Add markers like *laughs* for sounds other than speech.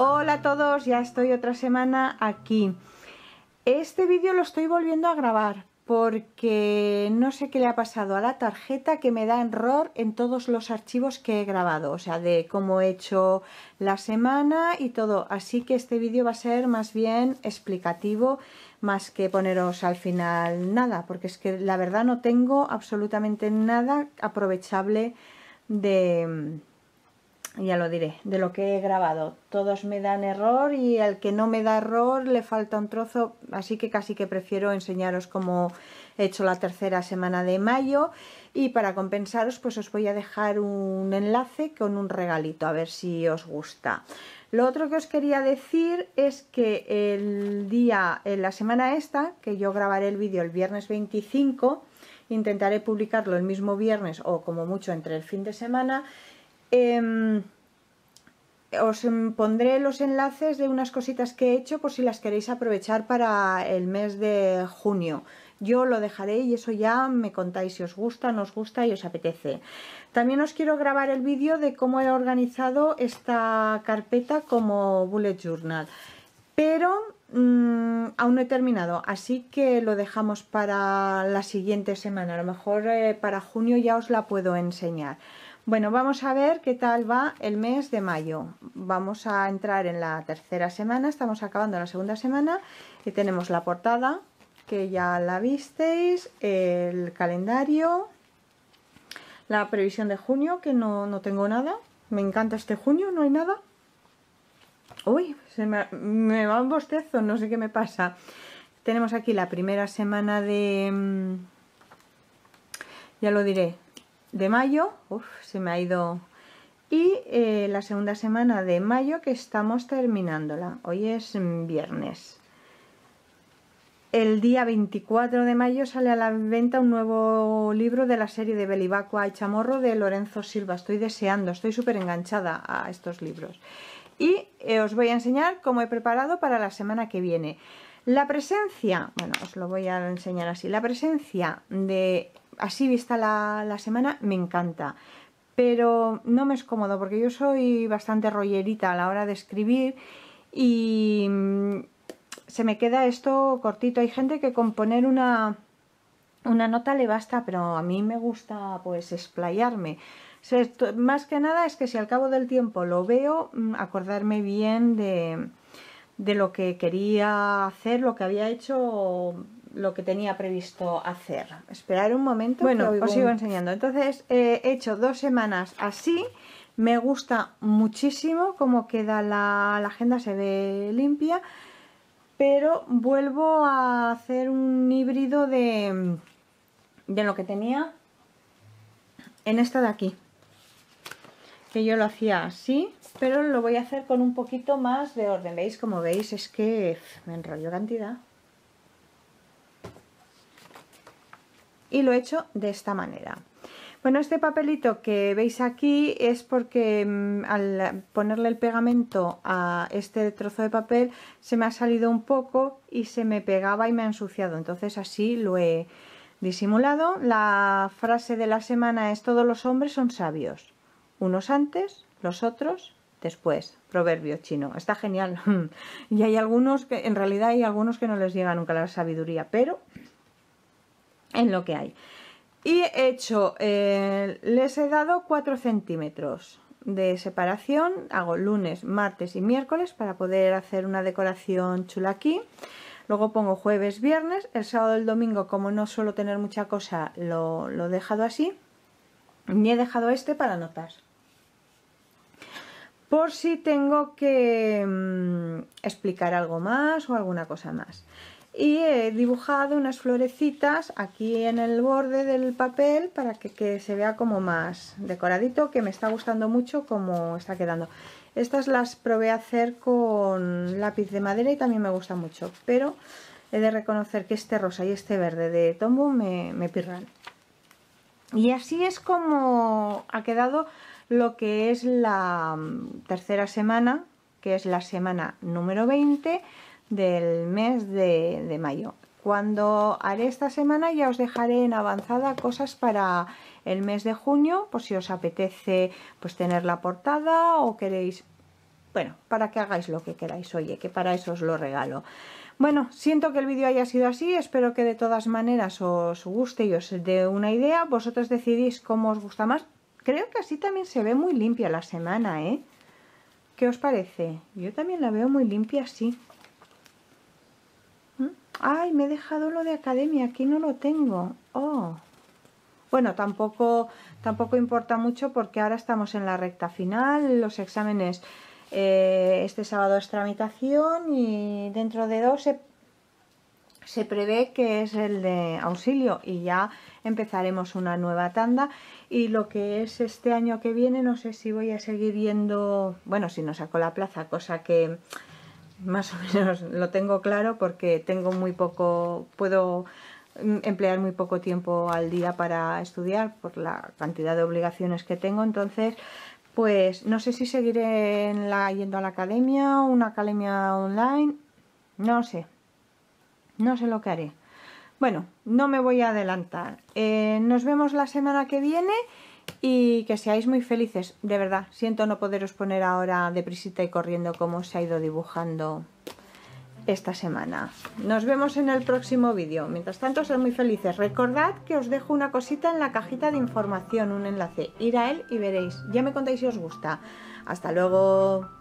Hola a todos, ya estoy otra semana aquí. Este vídeo lo estoy volviendo a grabar porque no sé qué le ha pasado a la tarjeta que me da error en todos los archivos que he grabado, o sea, de cómo he hecho la semana y todo. Así que este vídeo va a ser más bien explicativo, más que poneros al final nada, porque es que la verdad no tengo absolutamente nada aprovechable de, ya lo diré, de lo que he grabado. Todos me dan error y al que no me da error le falta un trozo, así que casi que prefiero enseñaros cómo he hecho la tercera semana de mayo y para compensaros pues os voy a dejar un enlace con un regalito a ver si os gusta. Lo otro que os quería decir es que el día, en la semana esta, que yo grabaré el vídeo el viernes 25, intentaré publicarlo el mismo viernes o como mucho entre el fin de semana Em, os em, pondré los enlaces de unas cositas que he hecho por si las queréis aprovechar para el mes de junio. Yo lo dejaré y eso ya me contáis si os gusta, no os gusta y os apetece. También os quiero grabar el vídeo de cómo he organizado esta carpeta como bullet journal. Pero mm, aún no he terminado, así que lo dejamos para la siguiente semana. A lo mejor eh, para junio ya os la puedo enseñar. Bueno, vamos a ver qué tal va el mes de mayo. Vamos a entrar en la tercera semana, estamos acabando la segunda semana y tenemos la portada, que ya la visteis, el calendario, la previsión de junio, que no, tengo nada. Me encanta este junio, no hay nada. Uy, me, me va un bostezo, no sé qué me pasa. Tenemos aquí la primera semana de... Mm, ya lo diré, de mayo, se me ha ido, y eh, la segunda semana de mayo que estamos terminándola. Hoy es viernes. El día 24 de mayo sale a la venta un nuevo libro de la serie de belivacua y Chamorro de Lorenzo Silva. Estoy deseando, estoy súper enganchada a estos libros. Y eh, os voy a enseñar cómo he preparado para la semana que viene. La presencia, bueno, os lo voy a enseñar así, la presencia de así vista la, semana, me encanta. Pero no me es cómodo porque yo soy bastante rollerita a la hora de escribir y mm, se me queda esto cortito. Hay gente que con poner una, una nota le basta, pero a mí me gusta pues explayarme. Más que nada es que si al cabo del tiempo lo veo, mm, acordarme bien de, de lo que quería hacer, lo que había hecho lo que tenía previsto hacer. Esperar un momento. Bueno, os sigo enseñando. Entonces he hecho dos semanas así. Me gusta muchísimo cómo queda la, agenda, se ve limpia. Pero vuelvo a hacer un híbrido de, de lo que tenía en esta de aquí. Que yo lo hacía así, pero lo voy a hacer con un poquito más de orden. ¿Veis? Como veis es que me enrollo cantidad. y lo he hecho de esta manera. Bueno, este papelito que veis aquí es porque mm, al ponerle el pegamento a este trozo de papel se me ha salido un poco y se me pegaba y me ha ensuciado. Entonces así lo he disimulado. La frase de la semana es todos los hombres son sabios. Unos antes, los otros después. Proverbio chino. Está genial. *laughs* y hay algunos que en realidad hay algunos que no les llega nunca la sabiduría, pero en lo que hay. Y he hecho, eh, les he dado 4 centímetros de separación, hago lunes, martes y miércoles para poder hacer una decoración chula aquí. Luego pongo jueves, viernes, el sábado y el domingo, como no suelo tener mucha cosa, lo, he dejado así. Y he dejado este para notas. Por si tengo que mm, explicar algo más o alguna cosa más y he dibujado unas florecitas aquí en el borde del papel para que, se vea como más decoradito que me está gustando mucho como está quedando estas las probé a hacer con lápiz de madera y también me gusta mucho pero he de reconocer que este rosa y este verde de Tombow me, me pirran y así es como ha quedado lo que es la tercera semana que es la semana número 20 del mes de, mayo. Cuando haré esta semana ya os dejaré en avanzada cosas para el mes de junio, por si os apetece pues tener la portada o queréis, bueno, para que hagáis lo que queráis, oye, que para eso os lo regalo. Bueno, siento que el vídeo haya sido así, espero que de todas maneras os guste y os dé una idea, vosotros decidís cómo os gusta más. Creo que así también se ve muy limpia la semana, ¿eh? ¿Qué os parece? Yo también la veo muy limpia así. Ay, me he dejado lo de academia, aquí no lo tengo. Oh. Bueno, tampoco, tampoco importa mucho porque ahora estamos en la recta final, los exámenes eh, este sábado es tramitación y dentro de dos se, prevé que es el de auxilio y ya empezaremos una nueva tanda y lo que es este año que viene no sé si voy a seguir viendo, bueno, si no saco la plaza, cosa que más o menos lo tengo claro porque tengo muy poco, puedo emplear muy poco tiempo al día para estudiar por la cantidad de obligaciones que tengo, entonces pues no sé si seguiré yendo a la academia, o una academia online, no sé, no sé lo que haré. Bueno, no me voy a adelantar. Eh, nos vemos la semana que viene y que seáis muy felices. De verdad, siento no poderos poner ahora deprisita y corriendo como se ha ido dibujando esta semana. Nos vemos en el próximo vídeo. Mientras tanto, sed muy felices. Recordad que os dejo una cosita en la cajita de información, un enlace. Ir a él y veréis. Ya me contáis si os gusta. Hasta luego.